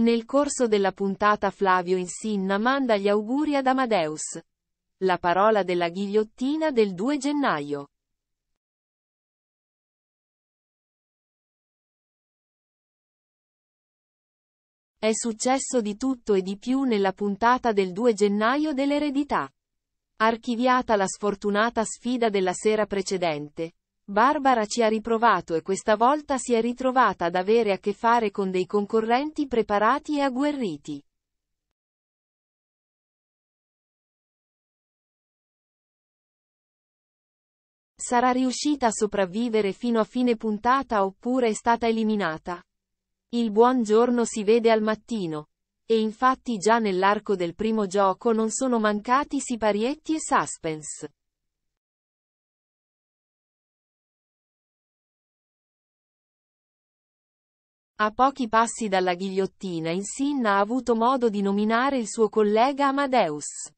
Nel corso della puntata Flavio Insinna manda gli auguri ad Amadeus. La parola della ghigliottina del 2 gennaio. È successo di tutto e di più nella puntata del 2 gennaio dell'eredità. Archiviata la sfortunata sfida della sera precedente, Barbara ci ha riprovato e questa volta si è ritrovata ad avere a che fare con dei concorrenti preparati e agguerriti. Sarà riuscita a sopravvivere fino a fine puntata oppure è stata eliminata? Il buon giorno si vede al mattino. E infatti già nell'arco del primo gioco non sono mancati siparietti e suspense. A pochi passi dalla ghigliottina Insinna ha avuto modo di nominare il suo collega Amadeus.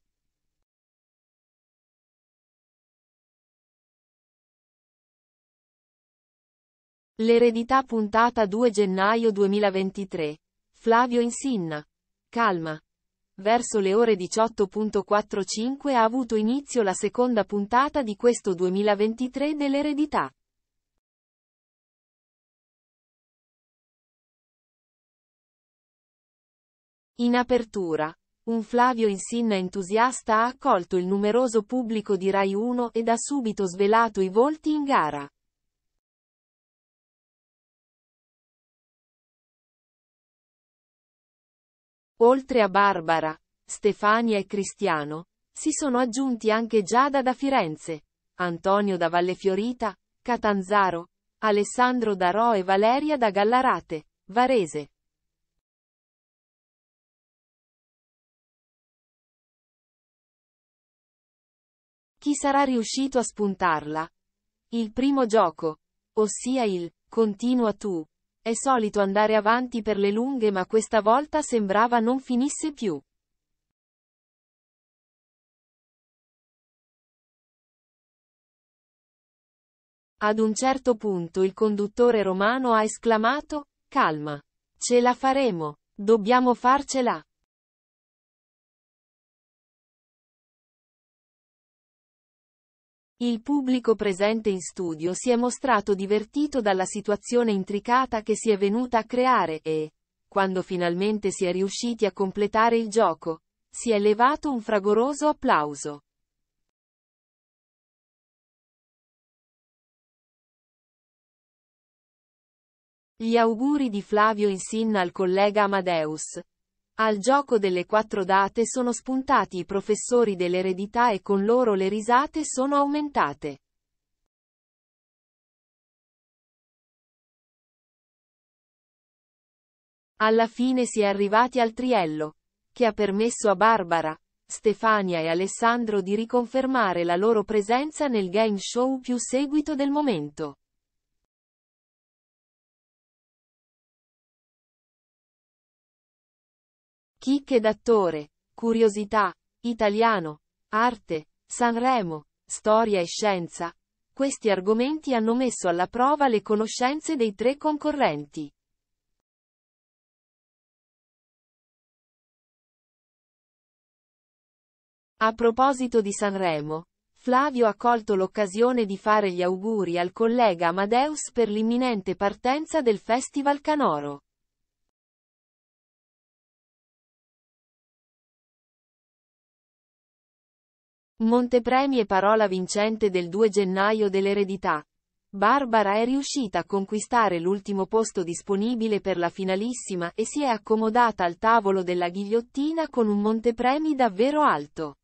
L'eredità puntata 2 gennaio 2023. Flavio Insinna. Calma. Verso le ore 18.45 ha avuto inizio la seconda puntata di questo 2023 dell'eredità. In apertura, un Flavio Insinna entusiasta ha accolto il numeroso pubblico di Rai 1 ed ha subito svelato i volti in gara. Oltre a Barbara, Stefania e Cristiano, si sono aggiunti anche Giada da Firenze, Antonio da Vallefiorita, Catanzaro, Alessandro da Ro e Valeria da Gallarate, Varese. Chi sarà riuscito a spuntarla? Il primo gioco, ossia il continua tu, è solito andare avanti per le lunghe ma questa volta sembrava non finisse più. Ad un certo punto il conduttore romano ha esclamato, calma, ce la faremo, dobbiamo farcela. Il pubblico presente in studio si è mostrato divertito dalla situazione intricata che si è venuta a creare e, quando finalmente si è riusciti a completare il gioco, si è levato un fragoroso applauso. Gli auguri di Flavio Insinna al collega Amadeus, al gioco delle quattro date sono spuntati i professori dell'eredità e con loro le risate sono aumentate. Alla fine si è arrivati al triello, che ha permesso a Barbara, Stefania e Alessandro di riconfermare la loro presenza nel game show più seguito del momento. Chicche d'attore, curiosità, italiano, arte, Sanremo, storia e scienza. Questi argomenti hanno messo alla prova le conoscenze dei tre concorrenti. A proposito di Sanremo, Flavio ha colto l'occasione di fare gli auguri al collega Amadeus per l'imminente partenza del Festival Canoro. Montepremi e parola vincente del 2 gennaio dell'eredità. Barbara è riuscita a conquistare l'ultimo posto disponibile per la finalissima e si è accomodata al tavolo della ghigliottina con un montepremi davvero alto.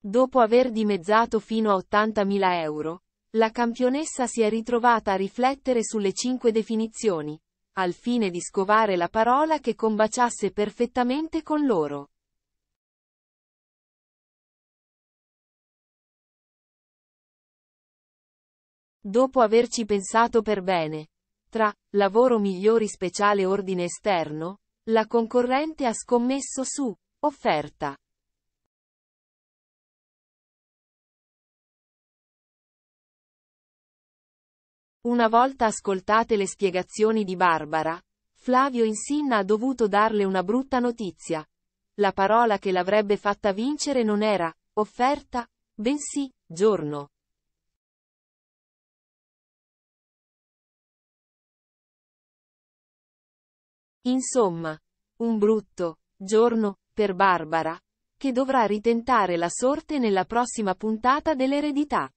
Dopo aver dimezzato fino a 80.000 euro, la campionessa si è ritrovata a riflettere sulle cinque definizioni, al fine di scovare la parola che combaciasse perfettamente con loro. Dopo averci pensato per bene, tra lavoro migliori speciale ordine esterno, la concorrente ha scommesso su offerta. Una volta ascoltate le spiegazioni di Barbara, Flavio Insinna ha dovuto darle una brutta notizia. La parola che l'avrebbe fatta vincere non era offerta, bensì giorno. Insomma, un brutto giorno per Barbara, che dovrà ritentare la sorte nella prossima puntata dell'eredità.